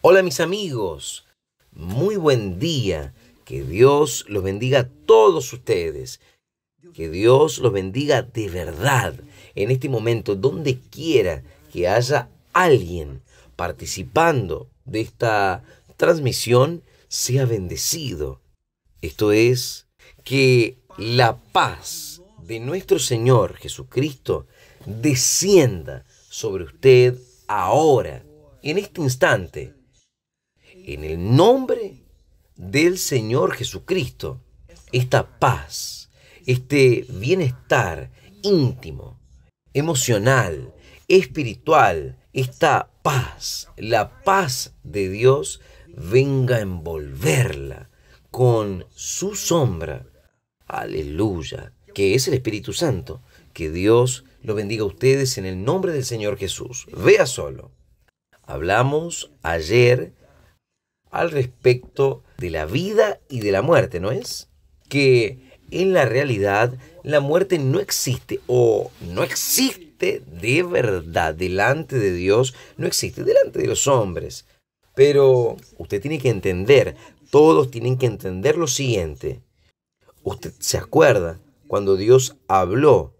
Hola mis amigos, muy buen día. Que Dios los bendiga a todos ustedes. Que Dios los bendiga de verdad en este momento, donde quiera que haya alguien participando de esta transmisión, sea bendecido. Esto es, que la paz de nuestro Señor Jesucristo descienda sobre usted ahora, en este instante en el nombre del Señor Jesucristo esta paz, este bienestar íntimo, emocional, espiritual, esta paz, la paz de Dios venga a envolverla con su sombra. Aleluya, que es el Espíritu Santo. Que Dios lo bendiga a ustedes en el nombre del Señor Jesús. Vea solo. Hablamos ayer al respecto de la vida y de la muerte, ¿no es? Que en la realidad la muerte no existe o no existe de verdad delante de Dios, no existe delante de los hombres. Pero usted tiene que entender, todos tienen que entender lo siguiente. Usted se acuerda cuando Dios habló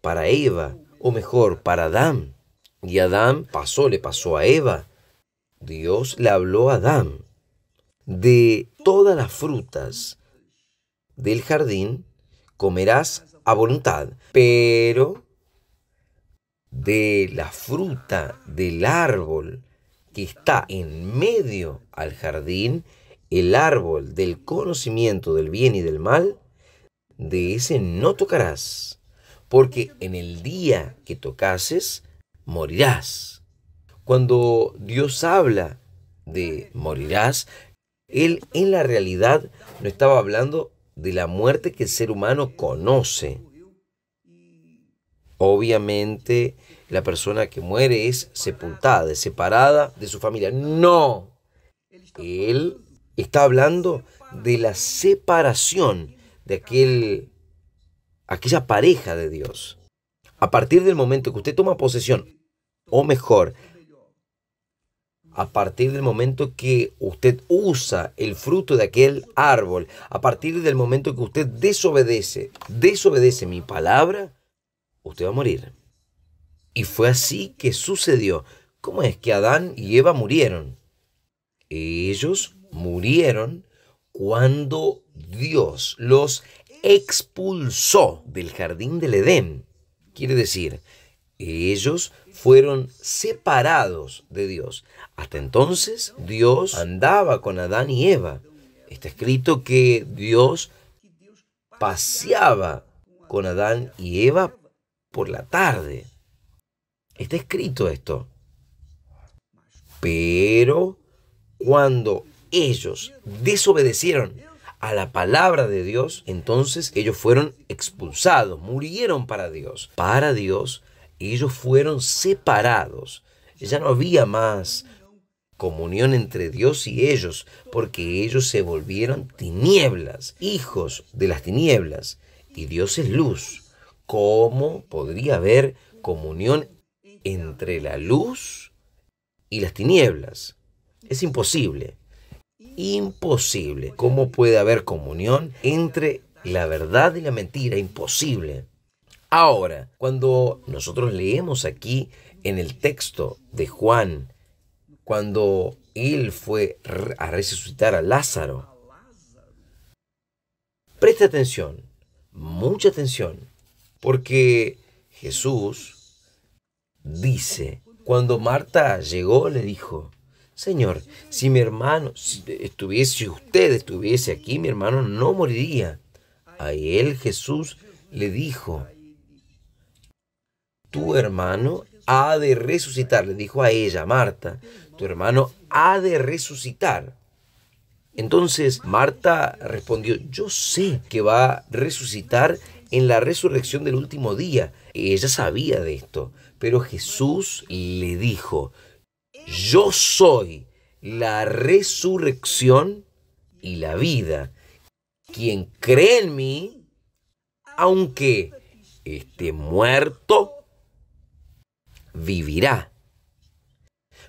para Eva, o mejor, para Adán. Y Adán pasó, le pasó a Eva. Dios le habló a Adán de todas las frutas del jardín comerás a voluntad, pero de la fruta del árbol que está en medio al jardín, el árbol del conocimiento del bien y del mal, de ese no tocarás, porque en el día que tocases, morirás. Cuando Dios habla de morirás, Él en la realidad no estaba hablando de la muerte que el ser humano conoce. Obviamente, la persona que muere es sepultada, separada de su familia. No. Él está hablando de la separación de aquel, aquella pareja de Dios. A partir del momento que usted toma posesión, o mejor, a partir del momento que usted usa el fruto de aquel árbol, a partir del momento que usted desobedece, desobedece mi palabra, usted va a morir. Y fue así que sucedió. ¿Cómo es que Adán y Eva murieron? Ellos murieron cuando Dios los expulsó del jardín del Edén. Quiere decir, ellos fueron separados de Dios. Hasta entonces Dios andaba con Adán y Eva. Está escrito que Dios paseaba con Adán y Eva por la tarde. Está escrito esto. Pero cuando ellos desobedecieron a la palabra de Dios, entonces ellos fueron expulsados, murieron para Dios. Para Dios ellos fueron separados. Ya no había más comunión entre Dios y ellos, porque ellos se volvieron tinieblas, hijos de las tinieblas, y Dios es luz. ¿Cómo podría haber comunión entre la luz y las tinieblas? Es imposible. Imposible. ¿Cómo puede haber comunión entre la verdad y la mentira? Imposible. Ahora, cuando nosotros leemos aquí en el texto de Juan, cuando él fue a resucitar a Lázaro, preste atención, mucha atención, porque Jesús dice, cuando Marta llegó le dijo, Señor, si mi hermano estuviese, si usted estuviese aquí, mi hermano no moriría. A él Jesús le dijo, tu hermano ha de resucitar, le dijo a ella, Marta, tu hermano ha de resucitar. Entonces Marta respondió, yo sé que va a resucitar en la resurrección del último día. Ella sabía de esto, pero Jesús le dijo, yo soy la resurrección y la vida. Quien cree en mí, aunque esté muerto, vivirá.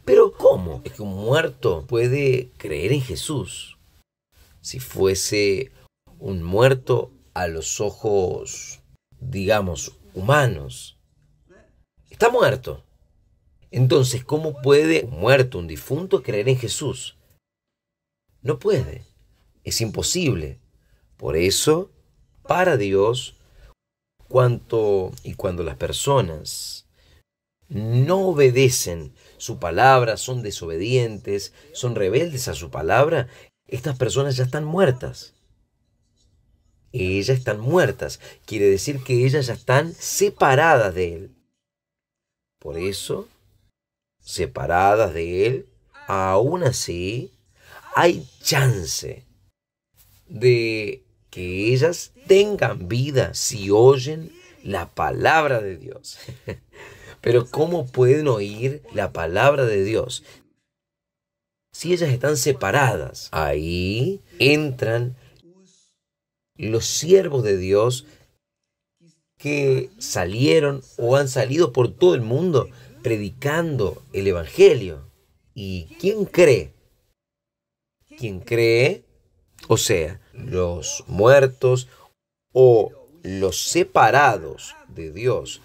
Pero ¿cómo es que un muerto puede creer en Jesús si fuese un muerto a los ojos, digamos, humanos? Está muerto. Entonces, ¿cómo puede un muerto, un difunto, creer en Jesús? No puede. Es imposible. Por eso, para Dios, cuanto y cuando las personas no obedecen su palabra, son desobedientes, son rebeldes a su palabra, estas personas ya están muertas. Ellas están muertas, quiere decir que ellas ya están separadas de Él. Por eso, separadas de Él, aún así, hay chance de que ellas tengan vida si oyen la palabra de Dios. Pero ¿cómo pueden oír la palabra de Dios si ellas están separadas? Ahí entran los siervos de Dios que salieron o han salido por todo el mundo predicando el Evangelio. ¿Y quién cree? quién cree, o sea, los muertos o los separados de Dios,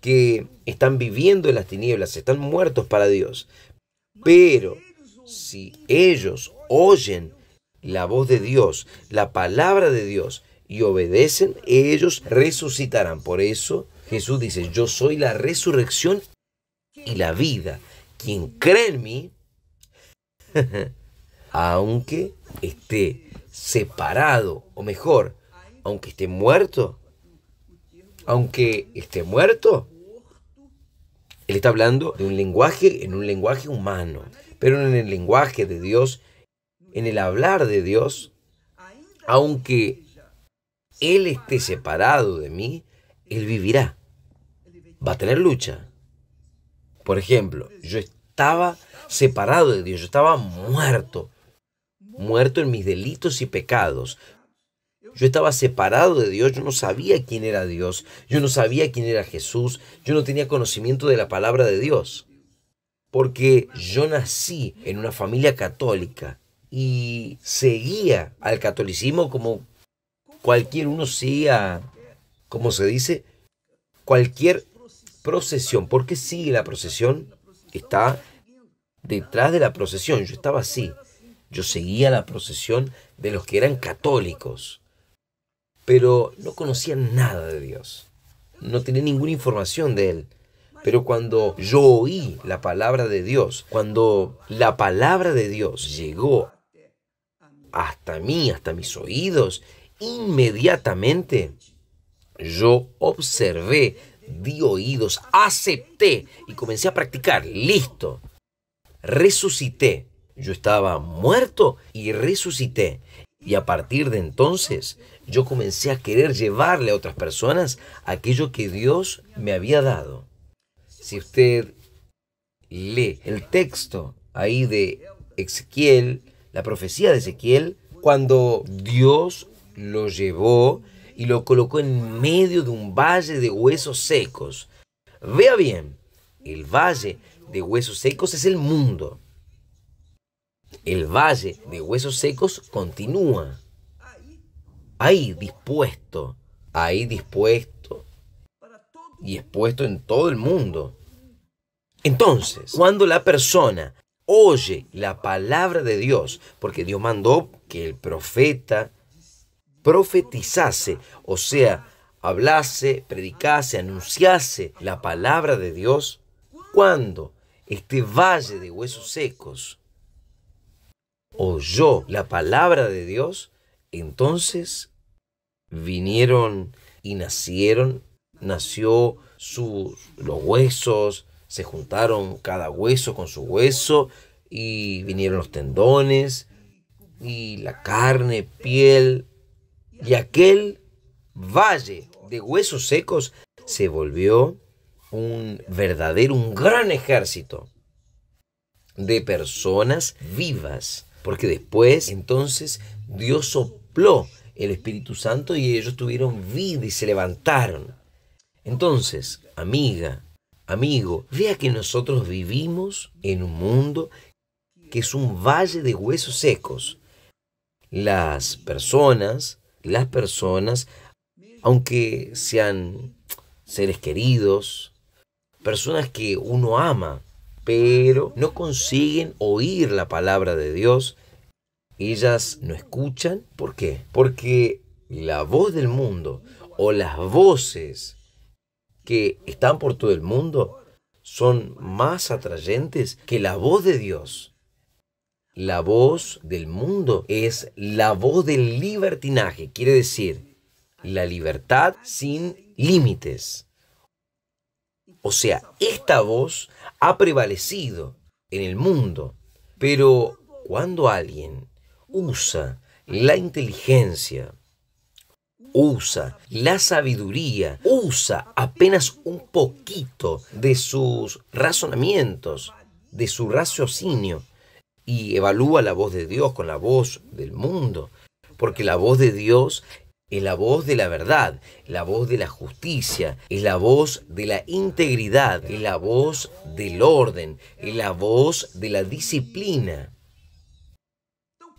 que están viviendo en las tinieblas, están muertos para Dios. Pero si ellos oyen la voz de Dios, la palabra de Dios, y obedecen, ellos resucitarán. Por eso Jesús dice, yo soy la resurrección y la vida. Quien cree en mí, aunque esté separado, o mejor, aunque esté muerto, aunque esté muerto, él está hablando de un lenguaje, en un lenguaje humano, pero en el lenguaje de Dios, en el hablar de Dios, aunque él esté separado de mí, él vivirá. Va a tener lucha. Por ejemplo, yo estaba separado de Dios, yo estaba muerto, muerto en mis delitos y pecados, yo estaba separado de Dios, yo no sabía quién era Dios, yo no sabía quién era Jesús, yo no tenía conocimiento de la palabra de Dios. Porque yo nací en una familia católica y seguía al catolicismo como cualquier uno siga, como se dice, cualquier procesión. ¿Por qué sigue la procesión? Está detrás de la procesión. Yo estaba así. Yo seguía la procesión de los que eran católicos pero no conocía nada de Dios. No tenía ninguna información de Él. Pero cuando yo oí la palabra de Dios, cuando la palabra de Dios llegó hasta mí, hasta mis oídos, inmediatamente yo observé, di oídos, acepté y comencé a practicar. Listo. Resucité. Yo estaba muerto y resucité. Y a partir de entonces yo comencé a querer llevarle a otras personas aquello que Dios me había dado. Si usted lee el texto ahí de Ezequiel, la profecía de Ezequiel, cuando Dios lo llevó y lo colocó en medio de un valle de huesos secos. Vea bien, el valle de huesos secos es el mundo. El valle de huesos secos continúa. Ahí dispuesto, ahí dispuesto y expuesto en todo el mundo. Entonces, cuando la persona oye la palabra de Dios, porque Dios mandó que el profeta profetizase, o sea, hablase, predicase, anunciase la palabra de Dios, cuando este valle de huesos secos oyó la palabra de Dios, entonces vinieron y nacieron, nació los huesos, se juntaron cada hueso con su hueso y vinieron los tendones y la carne, piel y aquel valle de huesos secos se volvió un verdadero, un gran ejército de personas vivas porque después, entonces, Dios sopló el Espíritu Santo y ellos tuvieron vida y se levantaron. Entonces, amiga, amigo, vea que nosotros vivimos en un mundo que es un valle de huesos secos. Las personas, las personas, aunque sean seres queridos, personas que uno ama, pero no consiguen oír la palabra de Dios. Ellas no escuchan. ¿Por qué? Porque la voz del mundo o las voces que están por todo el mundo son más atrayentes que la voz de Dios. La voz del mundo es la voz del libertinaje, quiere decir la libertad sin límites. O sea, esta voz ha prevalecido en el mundo. Pero cuando alguien usa la inteligencia, usa la sabiduría, usa apenas un poquito de sus razonamientos, de su raciocinio, y evalúa la voz de Dios con la voz del mundo, porque la voz de Dios es la voz de la verdad, la voz de la justicia, es la voz de la integridad, es la voz del orden, es la voz de la disciplina.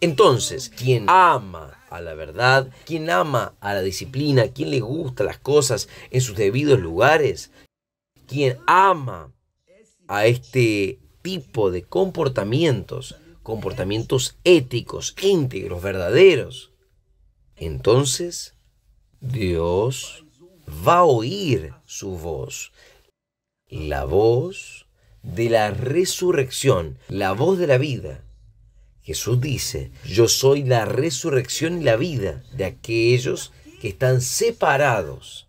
Entonces, quien ama a la verdad, quien ama a la disciplina, quien le gusta las cosas en sus debidos lugares, quien ama a este tipo de comportamientos, comportamientos éticos, íntegros, verdaderos, entonces Dios va a oír su voz, la voz de la resurrección, la voz de la vida. Jesús dice, yo soy la resurrección y la vida de aquellos que están separados.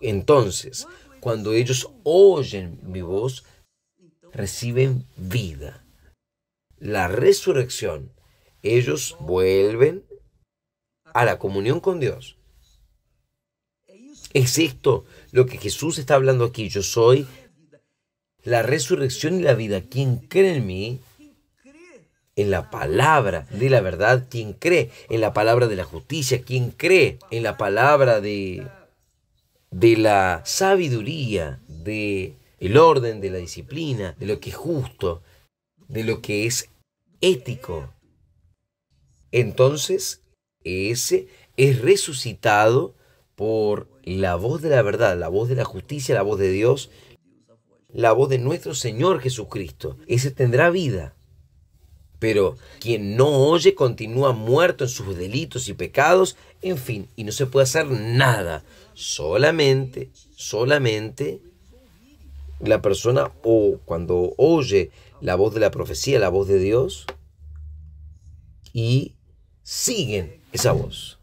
Entonces, cuando ellos oyen mi voz, reciben vida. La resurrección, ellos vuelven a la comunión con Dios. Es esto lo que Jesús está hablando aquí. Yo soy la resurrección y la vida. Quien cree en mí, en la palabra de la verdad, quien cree en la palabra de la justicia, quien cree en la palabra de, de la sabiduría, de el orden, de la disciplina, de lo que es justo, de lo que es ético. Entonces, ese es resucitado por la voz de la verdad, la voz de la justicia, la voz de Dios, la voz de nuestro Señor Jesucristo. Ese tendrá vida. Pero quien no oye continúa muerto en sus delitos y pecados, en fin, y no se puede hacer nada. Solamente, solamente la persona o cuando oye la voz de la profecía, la voz de Dios, y siguen esa voz.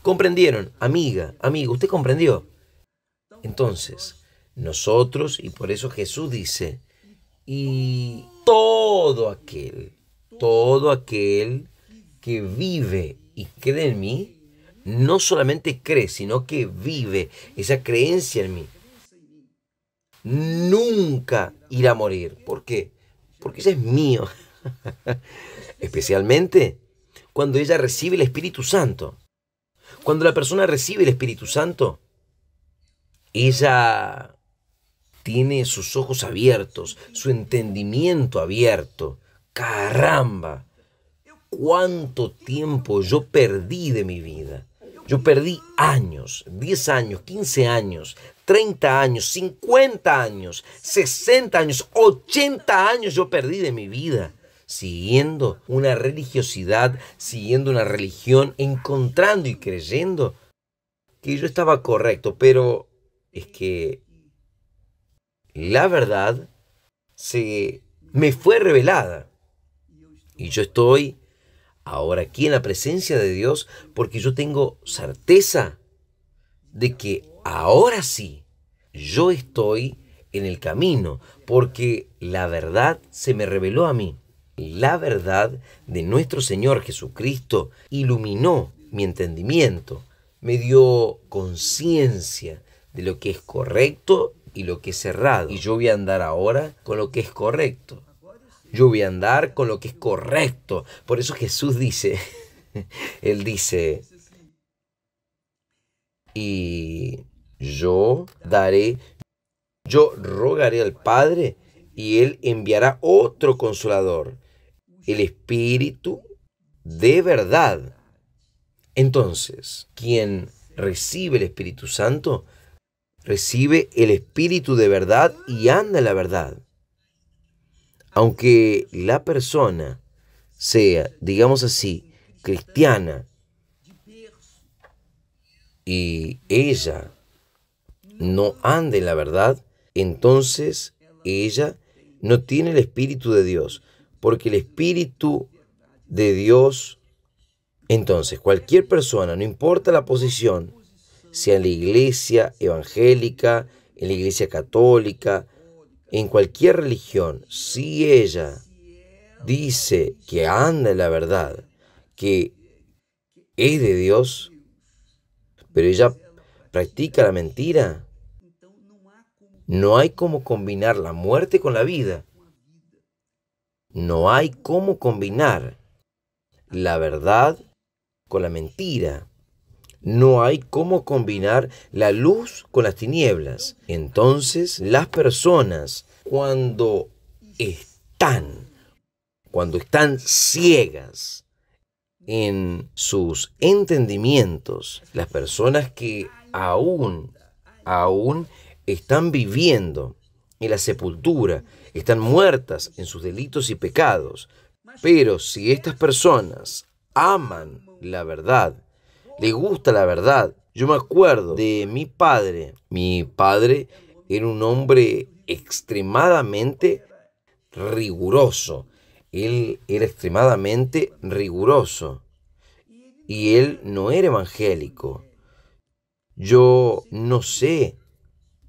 ¿Comprendieron? Amiga, amigo, usted comprendió. Entonces, nosotros, y por eso Jesús dice, y todo aquel, todo aquel que vive y cree en mí, no solamente cree, sino que vive esa creencia en mí. Nunca irá a morir. ¿Por qué? Porque ese es mío. Especialmente cuando ella recibe el Espíritu Santo. Cuando la persona recibe el Espíritu Santo, ella tiene sus ojos abiertos, su entendimiento abierto. Caramba, cuánto tiempo yo perdí de mi vida. Yo perdí años, 10 años, 15 años, 30 años, 50 años, 60 años, 80 años yo perdí de mi vida siguiendo una religiosidad, siguiendo una religión, encontrando y creyendo que yo estaba correcto, pero es que la verdad se me fue revelada. Y yo estoy ahora aquí en la presencia de Dios porque yo tengo certeza de que ahora sí yo estoy en el camino porque la verdad se me reveló a mí. La verdad de nuestro Señor Jesucristo iluminó mi entendimiento, me dio conciencia de lo que es correcto y lo que es errado. Y yo voy a andar ahora con lo que es correcto. Yo voy a andar con lo que es correcto. Por eso Jesús dice, Él dice, y yo daré, yo rogaré al Padre y Él enviará otro consolador el espíritu de verdad. Entonces, quien recibe el Espíritu Santo, recibe el espíritu de verdad y anda en la verdad. Aunque la persona sea, digamos así, cristiana, y ella no anda en la verdad, entonces ella no tiene el Espíritu de Dios, porque el Espíritu de Dios, entonces cualquier persona, no importa la posición, sea en la iglesia evangélica, en la iglesia católica, en cualquier religión, si ella dice que anda en la verdad, que es de Dios, pero ella practica la mentira, no hay como combinar la muerte con la vida. No hay cómo combinar la verdad con la mentira. No hay cómo combinar la luz con las tinieblas. Entonces las personas cuando están, cuando están ciegas en sus entendimientos, las personas que aún, aún están viviendo en la sepultura, están muertas en sus delitos y pecados, pero si estas personas aman la verdad, les gusta la verdad, yo me acuerdo de mi padre. Mi padre era un hombre extremadamente riguroso. Él era extremadamente riguroso. Y él no era evangélico. Yo no sé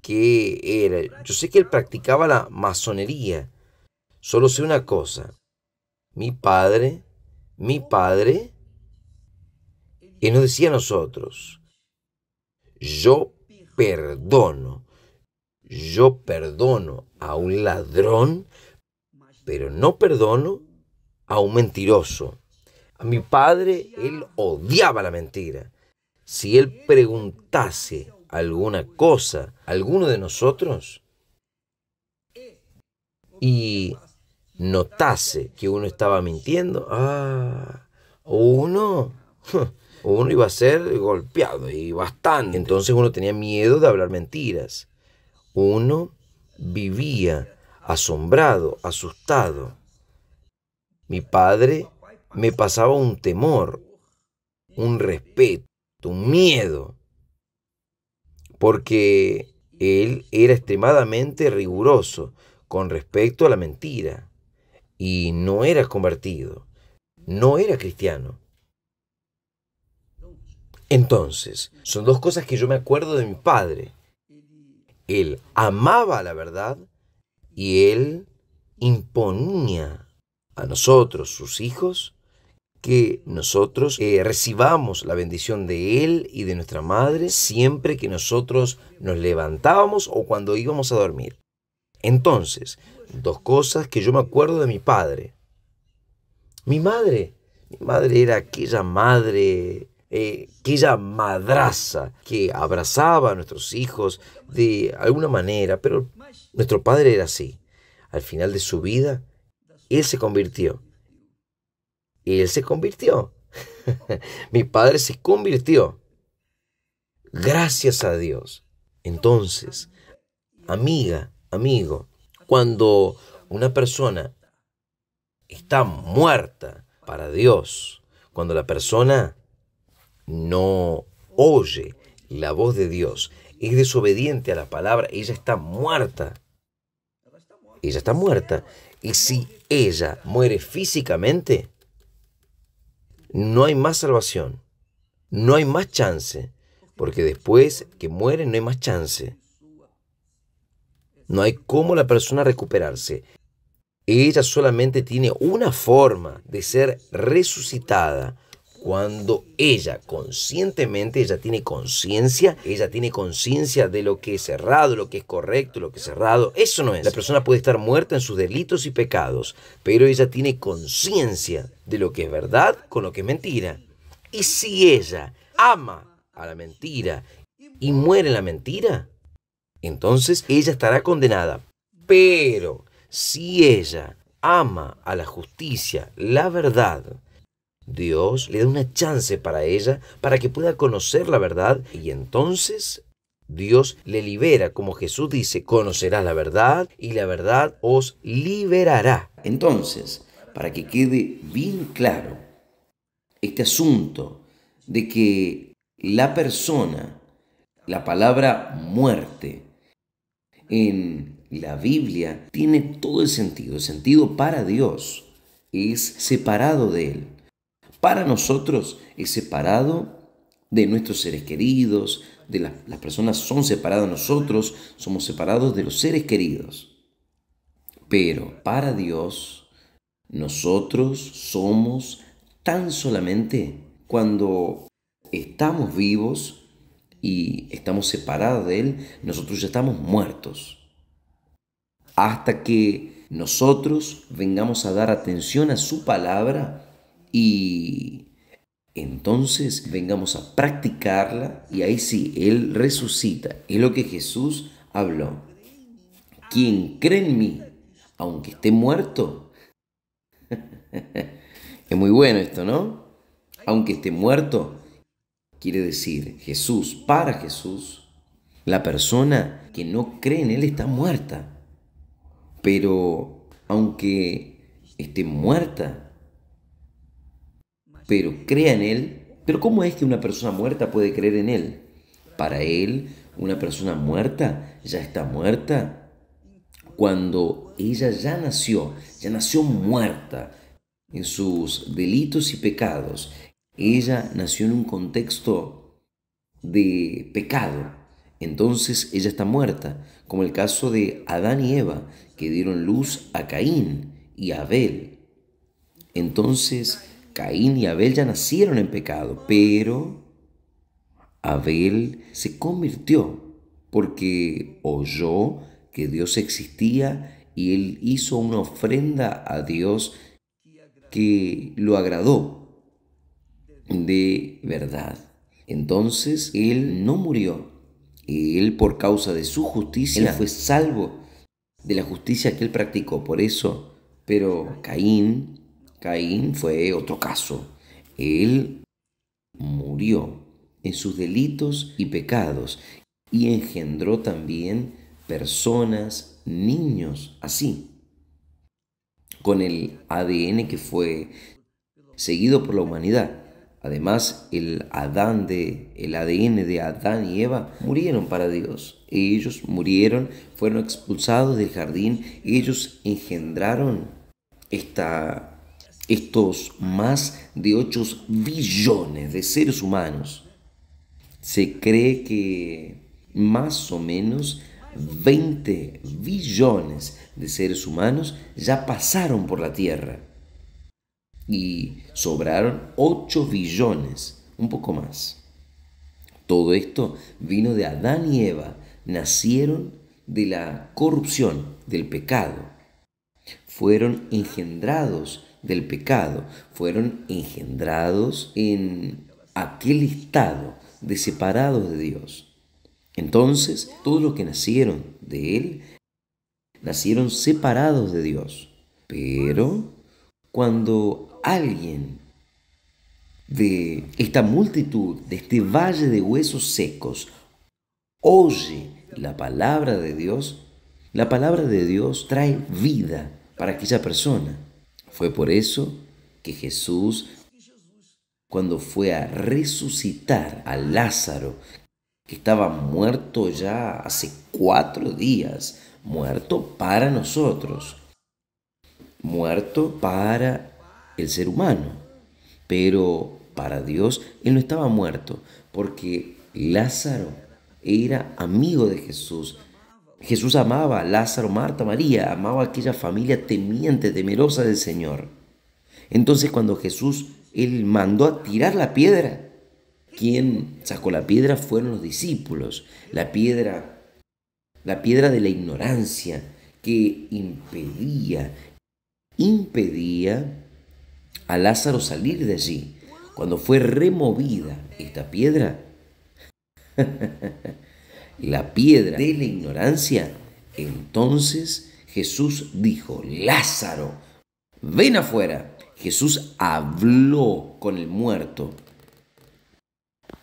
que era. Yo sé que él practicaba la masonería. Solo sé una cosa. Mi padre, mi padre, él nos decía a nosotros, yo perdono, yo perdono a un ladrón, pero no perdono a un mentiroso. A mi padre, él odiaba la mentira. Si él preguntase alguna cosa, alguno de nosotros, y notase que uno estaba mintiendo, ah, uno, uno iba a ser golpeado y bastante. Entonces uno tenía miedo de hablar mentiras. Uno vivía asombrado, asustado. Mi padre me pasaba un temor, un respeto, un miedo porque él era extremadamente riguroso con respecto a la mentira y no era convertido, no era cristiano. Entonces, son dos cosas que yo me acuerdo de mi padre. Él amaba la verdad y él imponía a nosotros, sus hijos, que nosotros eh, recibamos la bendición de Él y de nuestra Madre siempre que nosotros nos levantábamos o cuando íbamos a dormir. Entonces, dos cosas que yo me acuerdo de mi padre. Mi madre, mi madre era aquella madre, eh, aquella madraza que abrazaba a nuestros hijos de alguna manera, pero nuestro padre era así. Al final de su vida, Él se convirtió y él se convirtió. Mi padre se convirtió. Gracias a Dios. Entonces, amiga, amigo, cuando una persona está muerta para Dios, cuando la persona no oye la voz de Dios, es desobediente a la palabra, ella está muerta. Ella está muerta. Y si ella muere físicamente, no hay más salvación, no hay más chance, porque después que muere no hay más chance. No hay cómo la persona recuperarse. Ella solamente tiene una forma de ser resucitada cuando ella conscientemente, ella tiene conciencia, ella tiene conciencia de lo que es errado, lo que es correcto, lo que es errado. Eso no es. La persona puede estar muerta en sus delitos y pecados, pero ella tiene conciencia de lo que es verdad con lo que es mentira. Y si ella ama a la mentira y muere en la mentira, entonces ella estará condenada. Pero si ella ama a la justicia, la verdad, Dios le da una chance para ella, para que pueda conocer la verdad y entonces Dios le libera, como Jesús dice, conocerás la verdad y la verdad os liberará. Entonces, para que quede bien claro este asunto de que la persona, la palabra muerte, en la Biblia tiene todo el sentido, el sentido para Dios, es separado de Él para nosotros es separado de nuestros seres queridos, de las personas son separadas de nosotros, somos separados de los seres queridos. Pero para Dios, nosotros somos tan solamente cuando estamos vivos y estamos separados de Él, nosotros ya estamos muertos. Hasta que nosotros vengamos a dar atención a su palabra, y entonces vengamos a practicarla y ahí sí, Él resucita. Es lo que Jesús habló. Quien cree en mí, aunque esté muerto, es muy bueno esto, ¿no? Aunque esté muerto, quiere decir Jesús, para Jesús, la persona que no cree en Él está muerta. Pero aunque esté muerta, pero crea en Él. Pero ¿cómo es que una persona muerta puede creer en Él? Para Él, una persona muerta ya está muerta cuando ella ya nació, ya nació muerta en sus delitos y pecados. Ella nació en un contexto de pecado. Entonces ella está muerta, como el caso de Adán y Eva, que dieron luz a Caín y a Abel. Entonces Caín y Abel ya nacieron en pecado, pero Abel se convirtió porque oyó que Dios existía y él hizo una ofrenda a Dios que lo agradó de verdad. Entonces él no murió. Él por causa de su justicia fue salvo de la justicia que él practicó. Por eso, pero Caín Caín fue otro caso. Él murió en sus delitos y pecados y engendró también personas, niños, así, con el ADN que fue seguido por la humanidad. Además, el, Adán el ADN de Adán y Eva murieron para Dios. Ellos murieron, fueron expulsados del jardín, ellos engendraron esta estos más de 8 billones de seres humanos, se cree que más o menos 20 billones de seres humanos ya pasaron por la Tierra. Y sobraron 8 billones, un poco más. Todo esto vino de Adán y Eva, nacieron de la corrupción, del pecado. Fueron engendrados del pecado, fueron engendrados en aquel estado de separados de Dios. Entonces, todos los que nacieron de Él, nacieron separados de Dios. Pero cuando alguien de esta multitud, de este valle de huesos secos, oye la palabra de Dios, la palabra de Dios trae vida para aquella persona. Fue por eso que Jesús, cuando fue a resucitar a Lázaro, que estaba muerto ya hace cuatro días, muerto para nosotros, muerto para el ser humano, pero para Dios él no estaba muerto, porque Lázaro era amigo de Jesús, Jesús amaba a Lázaro, Marta, María, amaba aquella familia temiente, temerosa del Señor. Entonces cuando Jesús, él mandó a tirar la piedra, quien sacó la piedra fueron los discípulos, la piedra, la piedra de la ignorancia que impedía, impedía a Lázaro salir de allí. Cuando fue removida esta piedra, la piedra de la ignorancia, entonces Jesús dijo, Lázaro, ven afuera. Jesús habló con el muerto.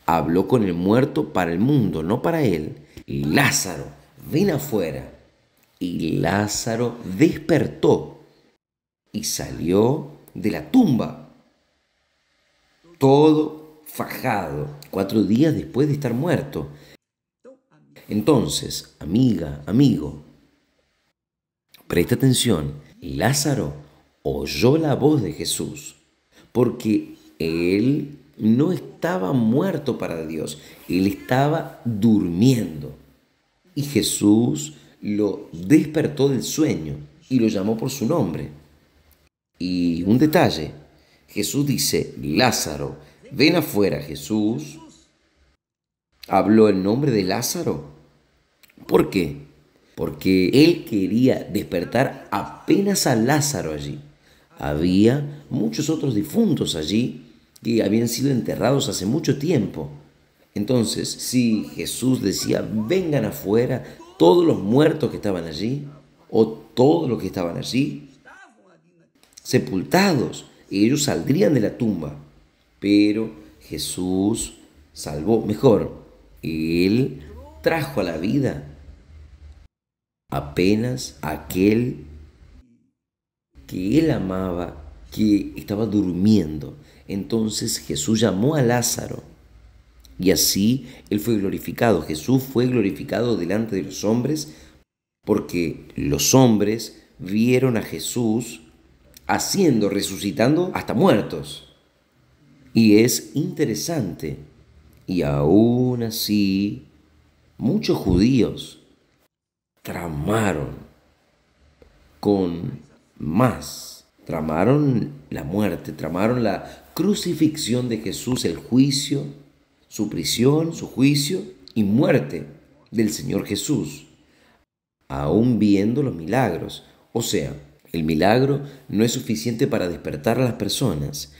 Habló con el muerto para el mundo, no para él. Lázaro, ven afuera. Y Lázaro despertó y salió de la tumba. Todo fajado, cuatro días después de estar muerto. Entonces, amiga, amigo, presta atención, Lázaro oyó la voz de Jesús, porque él no estaba muerto para Dios, él estaba durmiendo. Y Jesús lo despertó del sueño y lo llamó por su nombre. Y un detalle, Jesús dice, Lázaro, ven afuera Jesús. Habló el nombre de Lázaro ¿Por qué? Porque él quería despertar apenas a Lázaro allí. Había muchos otros difuntos allí que habían sido enterrados hace mucho tiempo. Entonces, si Jesús decía, vengan afuera todos los muertos que estaban allí, o todos los que estaban allí, sepultados, ellos saldrían de la tumba. Pero Jesús salvó, mejor, Él trajo a la vida Apenas aquel que él amaba, que estaba durmiendo. Entonces Jesús llamó a Lázaro y así él fue glorificado. Jesús fue glorificado delante de los hombres porque los hombres vieron a Jesús haciendo, resucitando hasta muertos. Y es interesante. Y aún así, muchos judíos tramaron con más. Tramaron la muerte, tramaron la crucifixión de Jesús, el juicio, su prisión, su juicio y muerte del Señor Jesús, aún viendo los milagros. O sea, el milagro no es suficiente para despertar a las personas.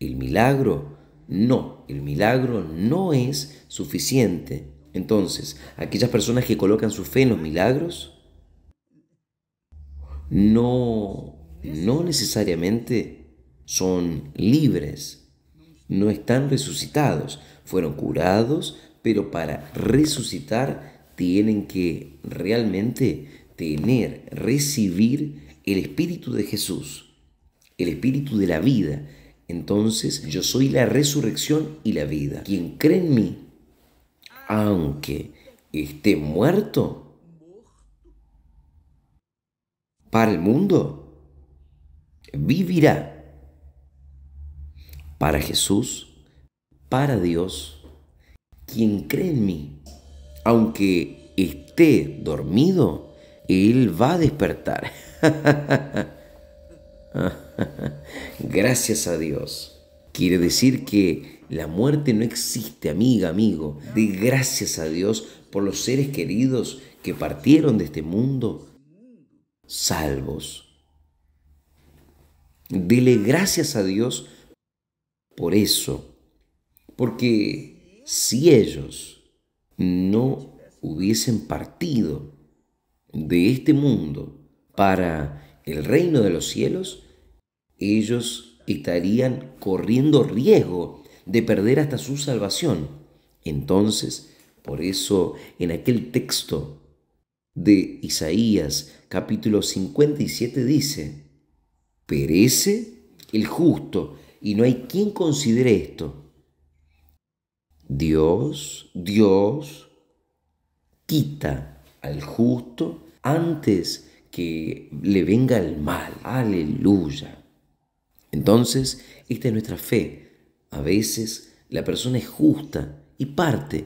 El milagro no, el milagro no es suficiente entonces, aquellas personas que colocan su fe en los milagros, no, no necesariamente son libres, no están resucitados, fueron curados, pero para resucitar tienen que realmente tener, recibir el Espíritu de Jesús, el Espíritu de la vida. Entonces yo soy la resurrección y la vida. Quien cree en mí, aunque esté muerto? Para el mundo, vivirá. Para Jesús, para Dios, quien cree en mí, aunque esté dormido, Él va a despertar. Gracias a Dios. Quiere decir que la muerte no existe, amiga, amigo. De gracias a Dios por los seres queridos que partieron de este mundo salvos. Dele gracias a Dios por eso. Porque si ellos no hubiesen partido de este mundo para el reino de los cielos, ellos estarían corriendo riesgo de perder hasta su salvación. Entonces, por eso en aquel texto de Isaías capítulo 57 dice, perece el justo y no hay quien considere esto. Dios, Dios, quita al justo antes que le venga el mal. Aleluya. Entonces, esta es nuestra fe. A veces la persona es justa y parte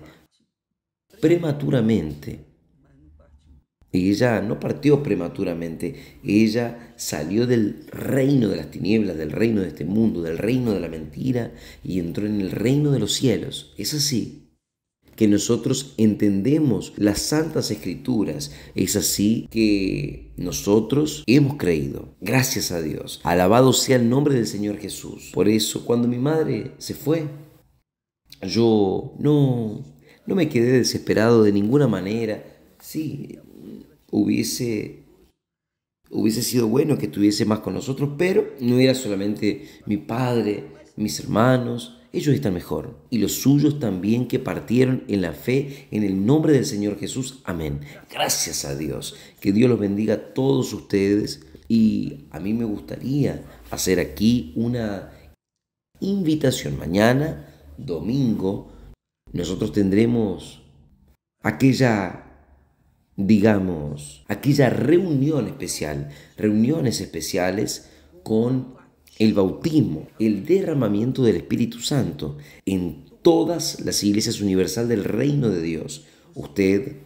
prematuramente. Ella no partió prematuramente, ella salió del reino de las tinieblas, del reino de este mundo, del reino de la mentira y entró en el reino de los cielos. Es así que nosotros entendemos las santas escrituras. Es así que nosotros hemos creído. Gracias a Dios. Alabado sea el nombre del Señor Jesús. Por eso cuando mi madre se fue, yo no, no me quedé desesperado de ninguna manera. Sí, hubiese hubiese sido bueno que estuviese más con nosotros, pero no era solamente mi padre, mis hermanos, ellos están mejor, y los suyos también que partieron en la fe en el nombre del Señor Jesús. Amén. Gracias a Dios. Que Dios los bendiga a todos ustedes. Y a mí me gustaría hacer aquí una invitación. Mañana, domingo, nosotros tendremos aquella, digamos, aquella reunión especial, reuniones especiales con el bautismo, el derramamiento del Espíritu Santo en todas las iglesias universal del reino de Dios. Usted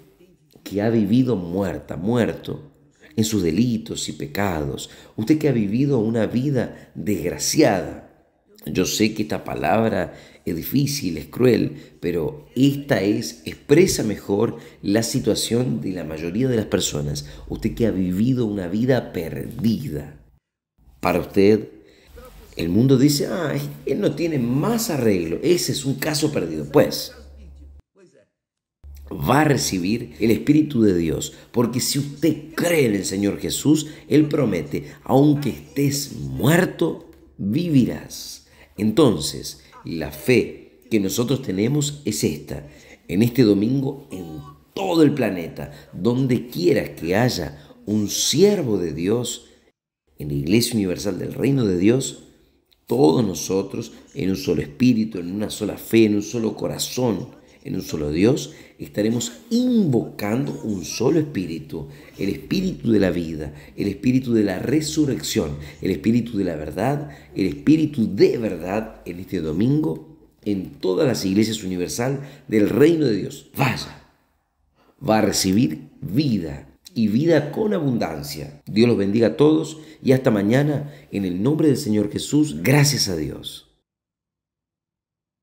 que ha vivido muerta, muerto en sus delitos y pecados, usted que ha vivido una vida desgraciada. Yo sé que esta palabra es difícil, es cruel, pero esta es, expresa mejor la situación de la mayoría de las personas. Usted que ha vivido una vida perdida. Para usted el mundo dice, ah, él no tiene más arreglo, ese es un caso perdido. Pues va a recibir el Espíritu de Dios, porque si usted cree en el Señor Jesús, Él promete, aunque estés muerto, vivirás. Entonces, la fe que nosotros tenemos es esta, en este domingo, en todo el planeta, donde quieras que haya un siervo de Dios, en la Iglesia Universal del Reino de Dios, todos nosotros en un solo espíritu, en una sola fe, en un solo corazón, en un solo Dios, estaremos invocando un solo espíritu, el espíritu de la vida, el espíritu de la resurrección, el espíritu de la verdad, el espíritu de verdad en este domingo en todas las iglesias universal del reino de Dios. Vaya, va a recibir vida y vida con abundancia. Dios los bendiga a todos y hasta mañana en el nombre del Señor Jesús. Gracias a Dios.